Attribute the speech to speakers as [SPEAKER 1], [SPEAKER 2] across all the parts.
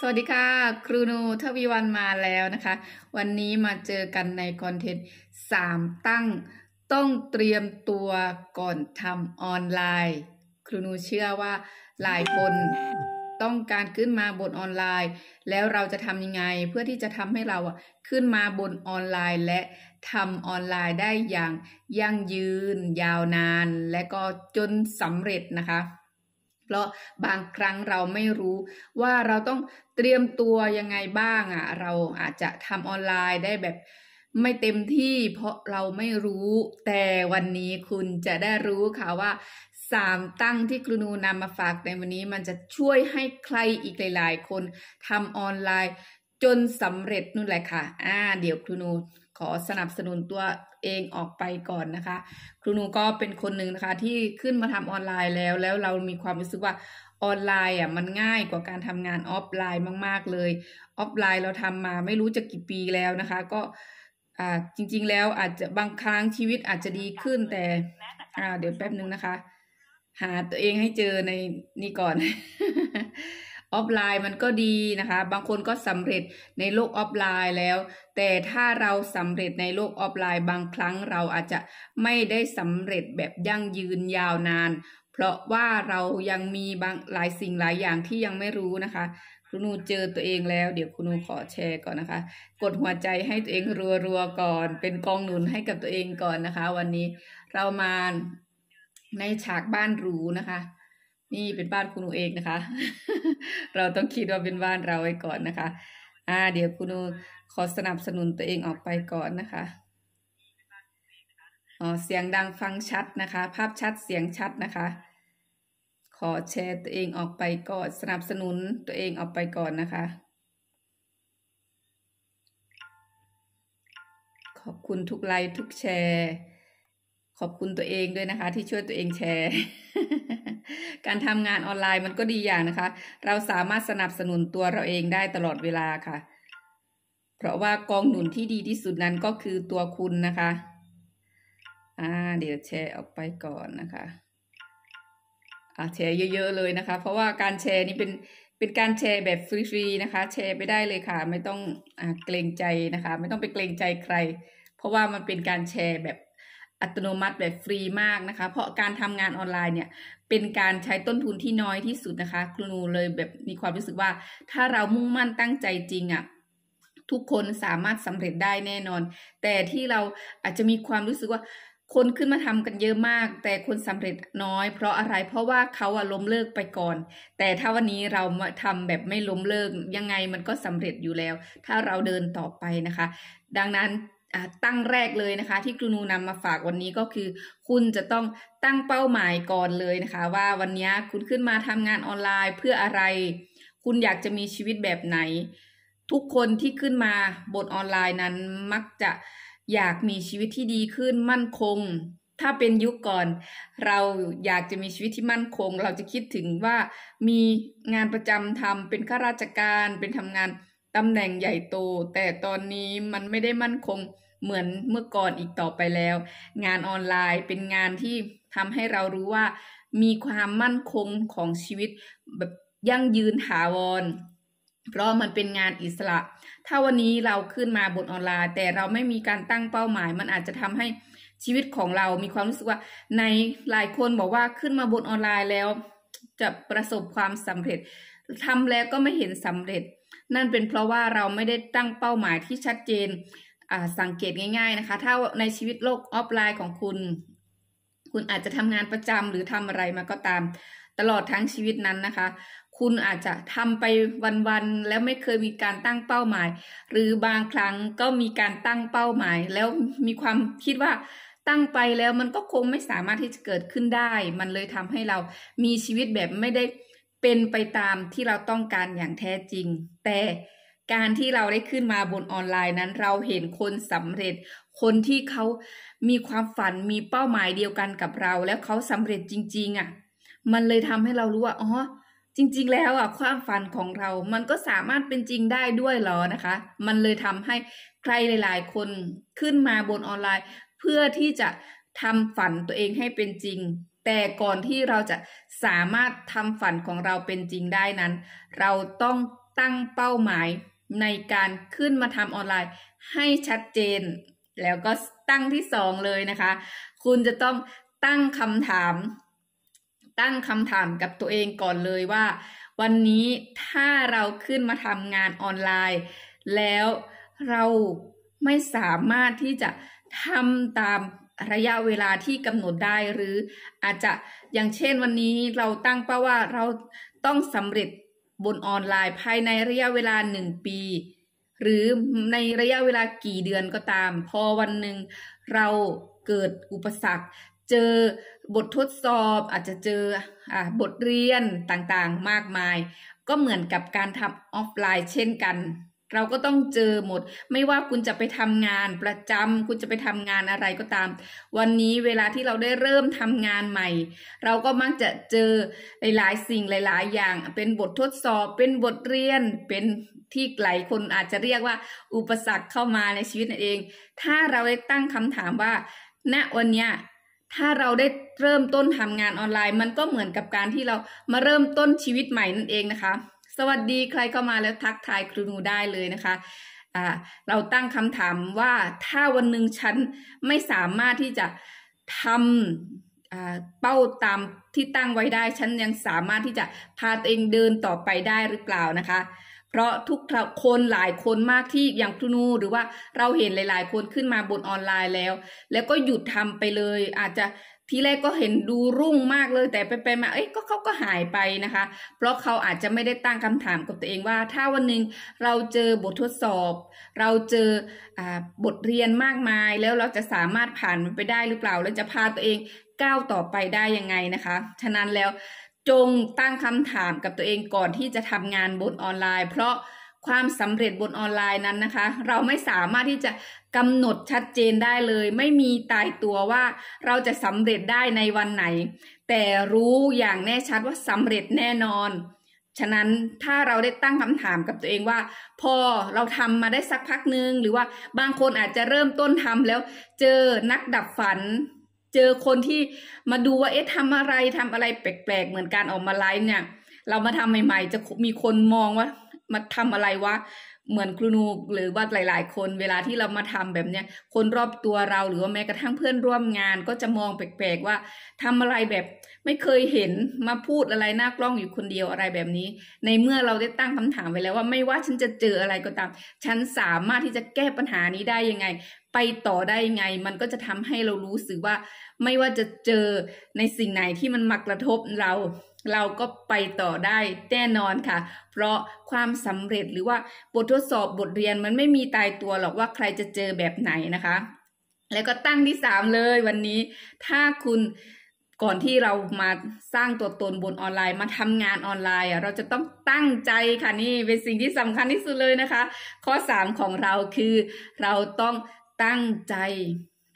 [SPEAKER 1] สวัสดีค่ะ ครูนูทวีวันมาแล้วนะคะ วันนี้มาเจอกันในคอนเทนต์สามตั้ง ต้องเตรียมตัวก่อนทำออนไลน์ ครูนูเชื่อว่าหลายคนต้องการขึ้นมาบนออนไลน์ แล้วเราจะทำยังไงเพื่อที่จะทำให้เราอะขึ้นมาบนออนไลน์และทำออนไลน์ได้อย่างยั่งยืน ยาวนาน และก็จนสำเร็จนะคะเพราะบางครั้งเราไม่รู้ว่าเราต้องเตรียมตัวยังไงบ้างอะ่ะ เราอาจจะทำออนไลน์ได้แบบไม่เต็มที่เพราะเราไม่รู้แต่วันนี้คุณจะได้รู้ค่ะว่าสามตั้งที่ครูนูนำมาฝากในวันนี้มันจะช่วยให้ใครอีกหลาย ๆ คนทำออนไลน์จนสำเร็จนู่นแหละค่ะ อ่า เดี๋ยวครูนูขอสนับสนุนตัวเองออกไปก่อนนะคะ ครูนูก็เป็นคนหนึ่งนะคะ ที่ขึ้นมาทำออนไลน์แล้ว แล้วเรามีความรู้สึกว่าออนไลน์อ่ะมันง่ายกว่าการทำงานออฟไลน์มาก ๆ เลยออฟไลน์เราทำมาไม่รู้จะกี่ปีแล้วนะคะ ก็ อ่าจริง ๆ แล้วอาจจะบางครั้งชีวิตอาจจะดีขึ้นแต่อ่าเดี๋ยวแป๊บนึงนะคะ หาตัวเองให้เจอในนี่ก่อนออฟไลน์มันก็ดีนะคะ บางคนก็สำเร็จในโลกออฟไลน์แล้ว แต่ถ้าเราสำเร็จในโลกออฟไลน์ บางครั้งเราอาจจะไม่ได้สำเร็จแบบยั่งยืนยาวนานเพราะว่าเรายังมีบางหลายสิ่งหลายอย่างที่ยังไม่รู้นะคะครูนูเจอตัวเองแล้วเดี๋ยวครูนูขอแชร์ก่อนนะคะกดหัวใจให้ตัวเองรัวๆก่อน เป็นกองหนุนให้กับตัวเองก่อนนะคะ วันนี้เรามาในฉากบ้านหรูนะคะนี่เป็นบ้านคุณูเองนะคะ เราต้องคิดว่าเป็นบ้านเราไว้ก่อนนะคะ อ่า เดี๋ยวคุณูขอสนับสนุนตัวเองออกไปก่อนนะคะ อ๋อเสียงดังฟังชัดนะคะ ภาพชัดเสียงชัดนะคะ ขอแชร์ตัวเองออกไปก่อนสนับสนุนตัวเองออกไปก่อนนะคะ ขอบคุณทุกไลค์ทุกแชร์ขอบคุณตัวเองด้วยนะคะ ที่ช่วยตัวเองแชร์ การทำงานออนไลน์มันก็ดีอย่างนะคะ เราสามารถสนับสนุนตัวเราเองได้ตลอดเวลาค่ะ เพราะว่ากองหนุนที่ดีที่สุดนั้นก็คือตัวคุณนะคะ อ่า เดี๋ยวแชร์ออกไปก่อนนะคะอ่าแชร์เยอะ ๆ เลยนะคะ เพราะว่าการแชร์นี่เป็นเป็นการแชร์แบบฟรีๆนะคะ แชร์ไปได้เลยค่ะ ไม่ต้องอเกรงใจนะคะ ไม่ต้องไปเกรงใจใคร เพราะว่ามันเป็นการแชร์แบบอัตโนมัติแบบฟรีมากนะคะ เพราะการทำงานออนไลน์เนี่ยเป็นการใช้ต้นทุนที่น้อยที่สุดนะคะ ครูเลยแบบมีความรู้สึกว่า ถ้าเรามุ่งมั่นตั้งใจจริงอะ่ะทุกคนสามารถสำเร็จได้แน่นอน แต่ที่เราอาจจะมีความรู้สึกว่าคนขึ้นมาทำกันเยอะมาก แต่คนสำเร็จน้อยเพราะอะไรเพราะว่าเขาอะล้มเลิกไปก่อน แต่ถ้าวันนี้เรามาทำแบบไม่ล้มเลิกยังไงมันก็สำเร็จอยู่แล้ว ถ้าเราเดินต่อไปนะคะ ดังนั้นตั้งแรกเลยนะคะที่ครูนูนำมาฝากวันนี้ก็คือ คุณจะต้องตั้งเป้าหมายก่อนเลยนะคะ ว่าวันนี้คุณขึ้นมาทำงานออนไลน์เพื่ออะไร คุณอยากจะมีชีวิตแบบไหน ทุกคนที่ขึ้นมาบนออนไลน์นั้นมักจะอยากมีชีวิตที่ดีขึ้นมั่นคง ถ้าเป็นยุคก่อน เราอยากจะมีชีวิตที่มั่นคง เราจะคิดถึงว่ามีงานประจำทำเป็นข้าราชการ เป็นทำงานตำแหน่งใหญ่โต แต่ตอนนี้มันไม่ได้มั่นคงเหมือนเมื่อก่อนอีกต่อไปแล้ว งานออนไลน์เป็นงานที่ทำให้เรารู้ว่ามีความมั่นคงของชีวิตแบบยั่งยืนถาวร เพราะมันเป็นงานอิสระ ถ้าวันนี้เราขึ้นมาบนออนไลน์ แต่เราไม่มีการตั้งเป้าหมาย มันอาจจะทำให้ชีวิตของเรามีความรู้สึกว่าในหลายคนบอกว่าขึ้นมาบนออนไลน์แล้ว จะประสบความสำเร็จทำแล้วก็ไม่เห็นสำเร็จ นั่นเป็นเพราะว่าเราไม่ได้ตั้งเป้าหมายที่ชัดเจนสังเกตง่ายๆนะคะถ้าในชีวิตโลกออฟไลน์ของคุณ คุณอาจจะทำงานประจำหรือทำอะไรมาก็ตาม ตลอดทั้งชีวิตนั้นนะคะ คุณอาจจะทำไปวันๆ แล้วไม่เคยมีการตั้งเป้าหมาย หรือบางครั้งก็มีการตั้งเป้าหมาย แล้วมีความคิดว่าตั้งไปแล้วมันก็คงไม่สามารถที่จะเกิดขึ้นได้ มันเลยทำให้เรามีชีวิตแบบไม่ได้เป็นไปตามที่เราต้องการอย่างแท้จริง แต่การที่เราได้ขึ้นมาบนออนไลน์นั้นเราเห็นคนสำเร็จ คนที่เขามีความฝัน มีเป้าหมายเดียวกันกับเรา แล้วเขาสำเร็จจริง ๆอะ่ะ มันเลยทำให้เรารู้ว่า อ๋อ จริง ๆ แล้วอ่ะ ความฝันของเรามันก็สามารถเป็นจริงได้ด้วยหรอนะคะ มันเลยทำให้ใครหลาย ๆ คนขึ้นมาบนออนไลน์ เพื่อที่จะทำฝันตัวเองให้เป็นจริง แต่ก่อนที่เราจะสามารถทำฝันของเราเป็นจริงได้นั้น เราต้องตั้งเป้าหมายในการขึ้นมาทำออนไลน์ให้ชัดเจน แล้วก็ตั้งที่สองเลยนะคะคุณจะต้องตั้งคำถาม ตั้งคำถามกับตัวเองก่อนเลยว่า วันนี้ถ้าเราขึ้นมาทำงานออนไลน์ แล้วเราไม่สามารถที่จะทำตามระยะเวลาที่กำหนดได้หรือ อาจจะอย่างเช่นวันนี้เราตั้งเป้าว่าเราต้องสำเร็จบนออนไลน์ภายในระยะเวลาหนึ่งปี หรือในระยะเวลากี่เดือนก็ตามพอวันหนึ่งเราเกิดอุปสรรคเจอบททดสอบอาจจะเจออบทเรียนต่างๆมากมาย ก็เหมือนกับการทำออฟไลน์เช่นกันเราก็ต้องเจอหมดไม่ว่าคุณจะไปทำงานประจำคุณจะไปทำงานอะไรก็ตาม วันนี้เวลาที่เราได้เริ่มทำงานใหม่ เราก็มักจะเจอหลาย ๆ สิ่งหลายๆ อย่าง เป็นบททดสอบ เป็นบทเรียน เป็นที่หลายคนอาจจะเรียกว่าอุปสรรคเข้ามาในชีวิตนั่นเอง ถ้าเราได้ตั้งคำถามว่าณวันนี้ถ้าเราได้เริ่มต้นทำงานออนไลน์ มันก็เหมือนกับการที่เรามาเริ่มต้นชีวิตใหม่นั่นเองนะคะสวัสดีใครเข้ามาแล้วทักทายครูนูได้เลยนะคะ เราตั้งคำถามว่าถ้าวันหนึ่งฉันไม่สามารถที่จะทำเป้าตามที่ตั้งไว้ได้ฉันยังสามารถที่จะพาตัวเองเดินต่อไปได้หรือเปล่านะคะ เพราะทุกคนหลายคนมากที่อย่างครูนู หรือว่าเราเห็นหลาย ๆ คนขึ้นมาบนออนไลน์แล้ว แล้วก็หยุดทำไปเลยอาจจะทีแรกก็เห็นดูรุ่งมากเลย แต่ไปๆมา เอ้ยก็เขาก็หายไปนะคะ เพราะเขาอาจจะไม่ได้ตั้งคำถามกับตัวเองว่า ถ้าวันหนึ่งเราเจอบททดสอบ เราเจอบทเรียนมากมาย แล้วเราจะสามารถผ่านมันไปได้หรือเปล่า แล้วจะพาตัวเองก้าวต่อไปได้ยังไงนะคะ ฉะนั้นแล้วจงตั้งคำถามกับตัวเองก่อนที่จะทำงานบนออนไลน์ เพราะความสำเร็จบนออนไลน์นั้นนะคะ เราไม่สามารถที่จะกำหนดชัดเจนได้เลย ไม่มีตายตัวว่าเราจะสำเร็จได้ในวันไหน แต่รู้อย่างแน่ชัดว่าสำเร็จแน่นอน ฉะนั้นถ้าเราได้ตั้งคำถามกับตัวเองว่า พอเราทำมาได้สักพักนึง หรือว่าบางคนอาจจะเริ่มต้นทำแล้วเจอนักดับฝัน เจอคนที่มาดูว่าเอ๊ะทำอะไรทำอะไรแปลกๆ เหมือนการออกมาไลฟ์เนี่ย เรามาทำใหม่ ๆ จะมีคนมองว่ามาทำอะไรวะ เหมือนครูนูหรือว่าหลาย ๆ คน เวลาที่เรามาทำแบบเนี้ยคนรอบตัวเราหรือว่าแม้กระทั่งเพื่อนร่วมงาน ก็จะมองแปลกๆว่า ทำอะไรแบบ ไม่เคยเห็นมาพูดอะไรหน้ากล้องอยู่คนเดียวอะไรแบบนี้ ในเมื่อเราได้ตั้งคำถามไว้แล้วว่าไม่ว่าฉันจะเจออะไรก็ตาม ฉันสามารถที่จะแก้ปัญหานี้ได้ยังไง ไปต่อได้ยังไง มันก็จะทำให้เรารู้สึกว่า ไม่ว่าจะเจอในสิ่งไหนที่มันมากระทบเราเราก็ไปต่อได้แน่นอนค่ะ เพราะความสำเร็จหรือว่าบททดสอบบทเรียนมันไม่มีตายตัวหรอกว่าใครจะเจอแบบไหนนะคะ แล้วก็ตั้งที่สามเลยวันนี้ถ้าคุณก่อนที่เรามาสร้างตัวตนบนออนไลน์มาทำงานออนไลน์ เราจะต้องตั้งใจค่ะนี่เป็นสิ่งที่สำคัญที่สุดเลยนะคะ ข้อสามของเราคือ เราต้องตั้งใจ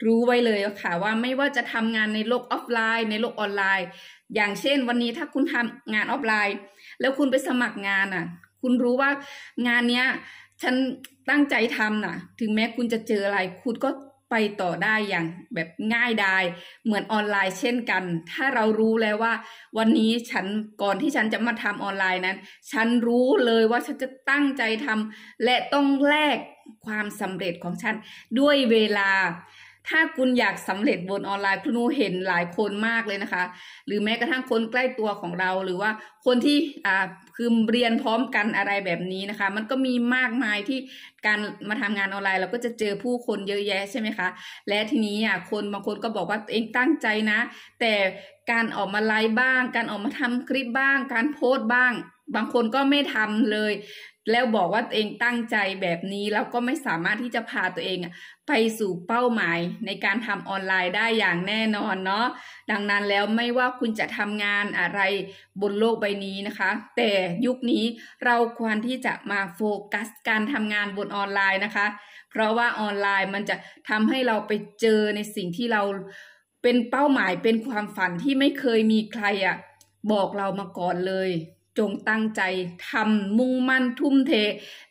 [SPEAKER 1] รู้ไว้เลยค่ะว่าไม่ว่าจะทำงานในโลกออฟไลน์ ในโลกออนไลน์อย่างเช่นวันนี้ถ้าคุณทำงานออฟไลน์ แล้วคุณไปสมัครงานอ่ะ คุณรู้ว่างานเนี้ย ฉันตั้งใจทำน่ะ ถึงแม้คุณจะเจออะไรคุณก็ไปต่อได้อย่างแบบง่ายดายเหมือนออนไลน์เช่นกัน ถ้าเรารู้แล้วว่า วันนี้ฉันก่อนที่ฉันจะมาทำออนไลน์นั้น ฉันรู้เลยว่าฉันจะตั้งใจทำและต้องแลกความสำเร็จของฉันด้วยเวลาถ้าคุณอยากสำเร็จบนออนไลน์คุณนูเห็นหลายคนมากเลยนะคะ หรือแม้กระทั่งคนใกล้ตัวของเราหรือว่าคนที่อ่าคือเรียนพร้อมกันอะไรแบบนี้นะคะ มันก็มีมากมายที่การมาทำงานออนไลน์เราก็จะเจอผู้คนเยอะแยะ ใช่ไหมคะ และทีนี้อ่ะคนบางคนก็บอกว่าเองตั้งใจนะ แต่การออกมาไลฟ์บ้าง การออกมาทำคลิปบ้าง การโพสต์บ้าง บางคนก็ไม่ทำเลยแล้วบอกว่าตัวเองตั้งใจแบบนี้แล้วก็ไม่สามารถที่จะพาตัวเอง ไปสู่เป้าหมายในการทำออนไลน์ได้อย่างแน่นอนเนาะดังนั้นแล้วไม่ว่าคุณจะทำงานอะไรบนโลกใบนี้นะคะ แต่ยุคนี้เราควรที่จะมาโฟกัสการทำงานบนออนไลน์นะคะ เพราะว่าออนไลน์มันจะทำให้เราไปเจอในสิ่งที่เราเป็นเป้าหมายเป็นความฝันที่ไม่เคยมีใครอะบอกเรามาก่อนเลยจงตั้งใจทำมุ่งมั่นทุ่มเท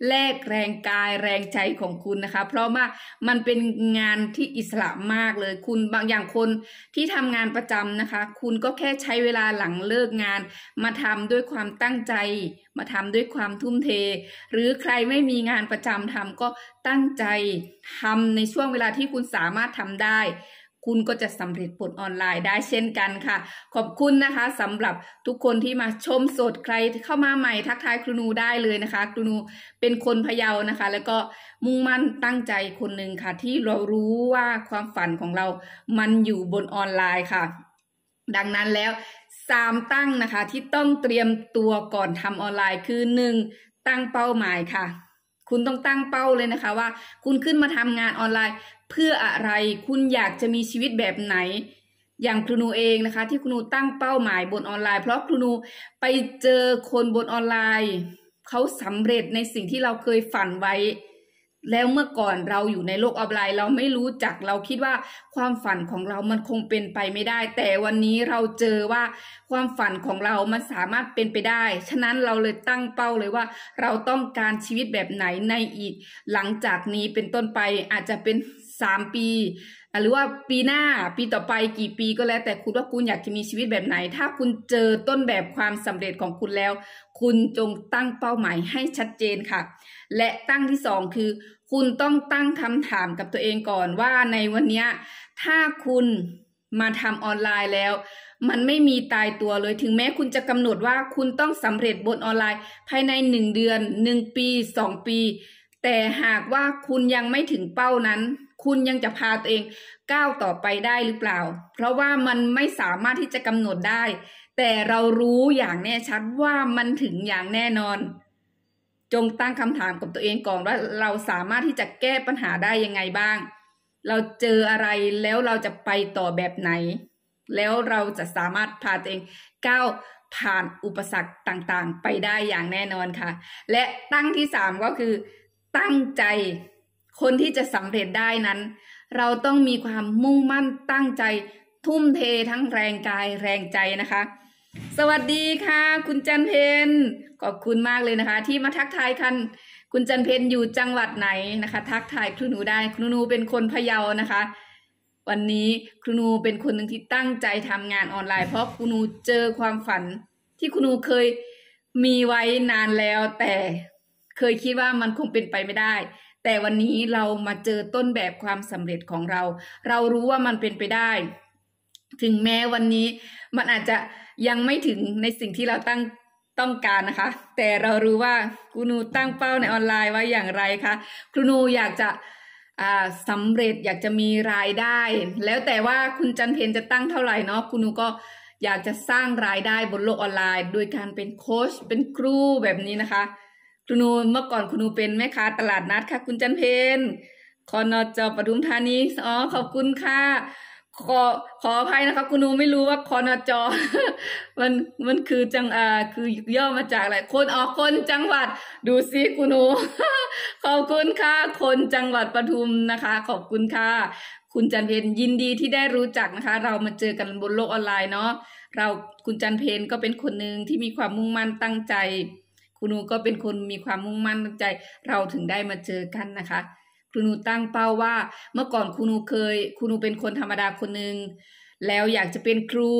[SPEAKER 1] แลกแรงกายแรงใจของคุณนะคะ เพราะว่ามันเป็นงานที่อิสระมากเลย คุณบางอย่างคนที่ทำงานประจำนะคะ คุณก็แค่ใช้เวลาหลังเลิกงาน มาทำด้วยความตั้งใจ มาทำด้วยความทุ่มเท หรือใครไม่มีงานประจำทำก็ตั้งใจทำในช่วงเวลาที่คุณสามารถทำได้คุณก็จะสำเร็จผลออนไลน์ได้เช่นกันค่ะ ขอบคุณนะคะสำหรับทุกคนที่มาชมสดใครเข้ามาใหม่ทักทายครูนูได้เลยนะคะ ครูนูเป็นคนพะเยานะคะ แล้วก็มุ่งมั่นตั้งใจคนหนึ่งค่ะ ที่เรารู้ว่าความฝันของเรา มันอยู่บนออนไลน์ค่ะ ดังนั้นแล้วสามตั้งนะคะที่ต้องเตรียมตัวก่อนทำออนไลน์ คือหนึ่งตั้งเป้าหมายค่ะ คุณต้องตั้งเป้าเลยนะคะว่าคุณขึ้นมาทำงานออนไลน์เพื่ออะไรคุณอยากจะมีชีวิตแบบไหน อย่างครูนูเองนะคะ ที่ครูนูตั้งเป้าหมายบนออนไลน์ เพราะครูนูไปเจอคนบนออนไลน์เขาสำเร็จในสิ่งที่เราเคยฝันไว้ แล้วเมื่อก่อนเราอยู่ในโลกออนไลน์ เราไม่รู้จักเราคิดว่าความฝันของเรา มันคงเป็นไปไม่ได้ แต่วันนี้เราเจอว่าความฝันของเรา มันสามารถเป็นไปได้ ฉะนั้นเราเลยตั้งเป้าเลยว่าเราต้องการชีวิตแบบไหนในอีก หลังจากนี้เป็นต้นไป อาจจะเป็นสามปี หรือว่าปีหน้า ปีต่อไปกี่ปีก็แล้วแต่คุณว่าคุณอยากจะมีชีวิตแบบไหน ถ้าคุณเจอต้นแบบความสำเร็จของคุณแล้ว คุณจงตั้งเป้าหมายให้ชัดเจนค่ะ และตั้งที่สองคือ คุณต้องตั้งคำถามกับตัวเองก่อนว่าในวันนี้ ถ้าคุณมาทำออนไลน์แล้ว มันไม่มีตายตัวเลย ถึงแม้คุณจะกำหนดว่าคุณต้องสำเร็จบนออนไลน์ภายในหนึ่งเดือนหนึ่งปีสองปี แต่หากว่าคุณยังไม่ถึงเป้านั้นคุณยังจะพาตัวเองก้าวต่อไปได้หรือเปล่า เพราะว่ามันไม่สามารถที่จะกำหนดได้ แต่เรารู้อย่างแน่ชัดว่ามันถึงอย่างแน่นอน จงตั้งคำถามกับตัวเองก่อนว่าเราสามารถที่จะแก้ปัญหาได้ยังไงบ้าง เราเจออะไรแล้วเราจะไปต่อแบบไหน แล้วเราจะสามารถพาตัวเองก้าวผ่านอุปสรรคต่างๆ ไปได้อย่างแน่นอนค่ะ และตั้งที่สามก็คือ ตั้งใจคนที่จะสำเร็จได้นั้น เราต้องมีความมุ่งมั่นตั้งใจทุ่มเททั้งแรงกายแรงใจนะคะ สวัสดีค่ะ คุณจันเพนขอบคุณมากเลยนะคะ ที่มาทักทายคันคุณจันเพนอยู่จังหวัดไหนนะคะ ทักทายครูหนูได้ครูหนูเป็นคนพะเยานะคะ วันนี้ครูหนูเป็นคนหนึ่งที่ตั้งใจทำงานออนไลน์เพราะครูหนูเจอความฝัน ที่ครูหนูเคยมีไว้นานแล้ว แต่เคยคิดว่ามันคงเป็นไปไม่ได้แต่วันนี้เรามาเจอต้นแบบความสำเร็จของเรา เรารู้ว่ามันเป็นไปได้ ถึงแม้วันนี้มันอาจจะยังไม่ถึงในสิ่งที่เราตั้งต้องการนะคะ แต่เรารู้ว่าครูนูตั้งเป้าในออนไลน์ไว้อย่างไรคะครูนูอยากจะสำเร็จอยากจะมีรายได้ แล้วแต่ว่าคุณจันเพนจะตั้งเท่าไหร่เนาะคุณนูก็อยากจะสร้างรายได้บนโลกออนไลน์ โดยการเป็นโค้ชเป็นครูแบบนี้นะคะคุณนูเมื่อก่อนคุณนูเป็นแม่ค้าตลาดนัดค่ะ คุณจันเพนคอนจอปทุมธานีอ๋อขอบคุณค่ะขอขออภัยนะคะ คุณนูไม่รู้ว่าคอนจมันมันคือจังอ่าคือย่อมาจากอะไรคนออกคนจังหวัด ดูซิคุณนูขอบคุณค่ะ คนจังหวัดปทุมนะคะ ขอบคุณค่ะคุณจันเพนยินดีที่ได้รู้จักนะคะ เรามาเจอกันบนโลกออนไลน์เนาะเราคุณจันเพนก็เป็นคนหนึ่งที่มีความมุ่งมั่นตั้งใจครูนูก็เป็นคนมีความมุ่งมั่นตั้งใจเราถึงได้มาเจอกันนะคะ ครูนูตั้งเป้าว่า เมื่อก่อนครูนูเคยครูนูเป็นคนธรรมดาคนหนึ่งแล้วอยากจะเป็นครู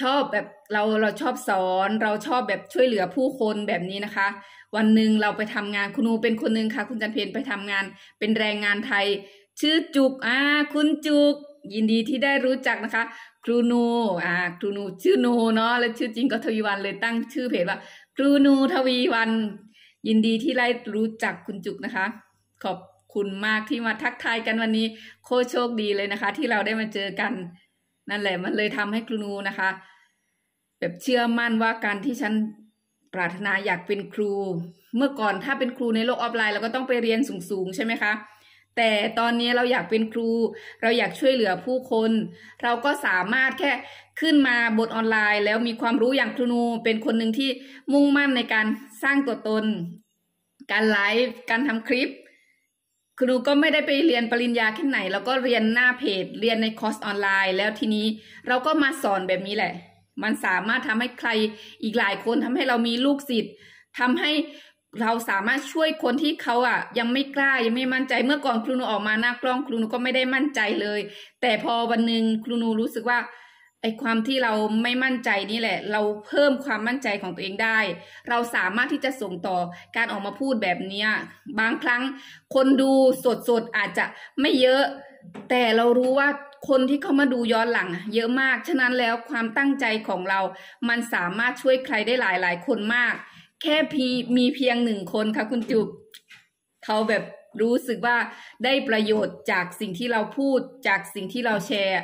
[SPEAKER 1] ชอบแบบเราเราชอบสอนเราชอบแบบช่วยเหลือผู้คนแบบนี้นะคะ วันหนึ่งเราไปทำงานคุณูเป็นคนหนึ่งค่ะ คุณจันเพนไปทำงานเป็นแรงงานไทย ชื่อจุกอ่าคุณจุกยินดีที่ได้รู้จักนะคะ ครูนูอ่าครูนูชื่อนูเนาะและชื่อจริงก็ทวีวันเลยตั้งชื่อเพจว่าครูนูทวีวัน ยินดีที่ได้รู้จักคุณจุกนะคะ ขอบคุณมากที่มาทักทายกันวันนี้ โคโชคดีเลยนะคะที่เราได้มาเจอกัน นั่นแหละมันเลยทำให้ครูนูนะคะ แบบเชื่อมั่นว่าการที่ฉันปรารถนาอยากเป็นครู เมื่อก่อนถ้าเป็นครูในโลกออนไลน์เราก็ต้องไปเรียนสูงๆใช่ไหมคะแต่ตอนนี้เราอยากเป็นครู เราอยากช่วยเหลือผู้คน เราก็สามารถแค่ขึ้นมาบทออนไลน์ แล้วมีความรู้อย่างครูนูเป็นคนหนึ่งที่มุ่งมั่นในการสร้างตัวตน การไลฟ์การทำคลิป ครูก็ไม่ได้ไปเรียนปริญญาแค่ไหน แล้วก็เรียนหน้าเพจเรียนในคอร์สออนไลน์แล้วทีนี้เราก็มาสอนแบบนี้แหละ มันสามารถทำให้ใครอีกหลายคนทำให้เรามีลูกศิษย์ทำใหเราสามารถช่วยคนที่เขาอะยังไม่กล้ายังไม่มั่นใจเมื่อก่อนครูนูออกมาหน้ากล้องครูนูก็ไม่ได้มั่นใจเลย แต่พอวันหนึ่งครูนูรู้สึกว่าไอความที่เราไม่มั่นใจนี่แหละ เราเพิ่มความมั่นใจของตัวเองได้ เราสามารถที่จะส่งต่อการออกมาพูดแบบนี้ บางครั้งคนดูสดๆอาจจะไม่เยอะ แต่เรารู้ว่าคนที่เข้ามาดูย้อนหลังเยอะมากฉะนั้นแล้วความตั้งใจของเรา มันสามารถช่วยใครได้หลายๆ คนมากแค่พีมีเพียงหนึ่งคนค่ะ คุณจุบเขาแบบรู้สึกว่าได้ประโยชน์จากสิ่งที่เราพูดจากสิ่งที่เราแชร์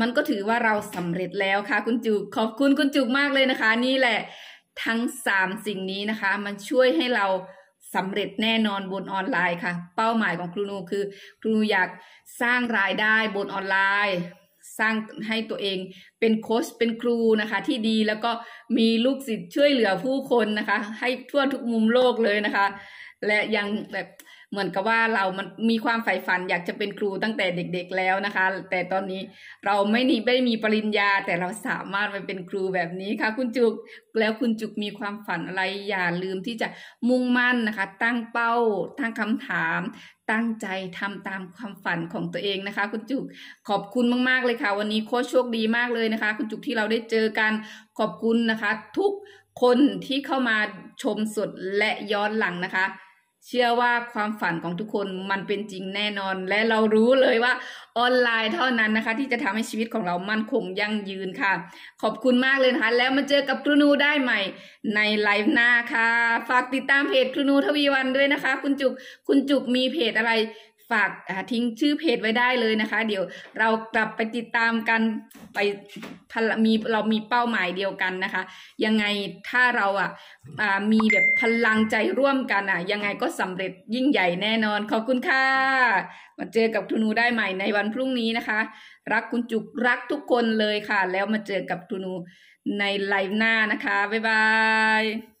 [SPEAKER 1] มันก็ถือว่าเราสำเร็จแล้วค่ะ คุณจุกขอบคุณคุณจุกมากเลยนะคะ นี่แหละทั้งสามสิ่งนี้นะคะ มันช่วยให้เราสำเร็จแน่นอนบนออนไลน์ค่ะ เป้าหมายของครูนู คือครูอยากสร้างรายได้บนออนไลน์สร้างให้ตัวเองเป็นโค้ชเป็นครูนะคะ ที่ดีแล้วก็มีลูกศิษย์ช่วยเหลือผู้คนนะคะ ให้ทั่วทุกมุมโลกเลยนะคะ และยังแบบเหมือนกับว่าเรามันมีความใฝ่ฝันอยากจะเป็นครูตั้งแต่เด็กๆแล้วนะคะ แต่ตอนนี้เราไม่นีไม่มีปริญญาแต่เราสามารถไปเป็นครูแบบนี้ค่ะ คุณจุกแล้วคุณจุกมีความฝันอะไรอย่าลืมที่จะมุ่งมั่นนะคะ ตั้งเป้าตั้งคำถาม ตั้งใจทำตามความฝันของตัวเองนะคะ คุณจุกขอบคุณมาก ๆ เลยค่ะ วันนี้โค้ชโชคดีมากเลยนะคะ คุณจุกที่เราได้เจอกันขอบคุณนะคะ ทุกคนที่เข้ามาชมสดและย้อนหลังนะคะเชื่อว่าความฝันของทุกคนมันเป็นจริงแน่นอน และเรารู้เลยว่าออนไลน์เท่านั้นนะคะ ที่จะทำให้ชีวิตของเรามั่นคงยั่งยืนค่ะ ขอบคุณมากเลยนะคะ แล้วมาเจอกับครูนูได้ใหม่ในไลฟ์หน้าค่ะ ฝากติดตามเพจครูนูทวีวันด้วยนะคะ คุณจุกคุณจุกมีเพจอะไรากทิ้งชื่อเพจไว้ได้เลยนะคะเดี๋ยวเรากลับไปติดตามกันไปมีเรามีเป้าหมายเดียวกันนะคะ ยังไงถ้าเราอ่ะมีแบบพลังใจร่วมกันอ่ะยังไงก็สำเร็จยิ่งใหญ่แน่นอน ขอบคุณค่ะ มาเจอกับทุนูได้ใหม่ในวันพรุ่งนี้นะคะ รักคุณจุกรักทุกคนเลยค่ะ แล้วมาเจอกับทุนูในไลฟ์หน้านะคะ บ๊ายบาย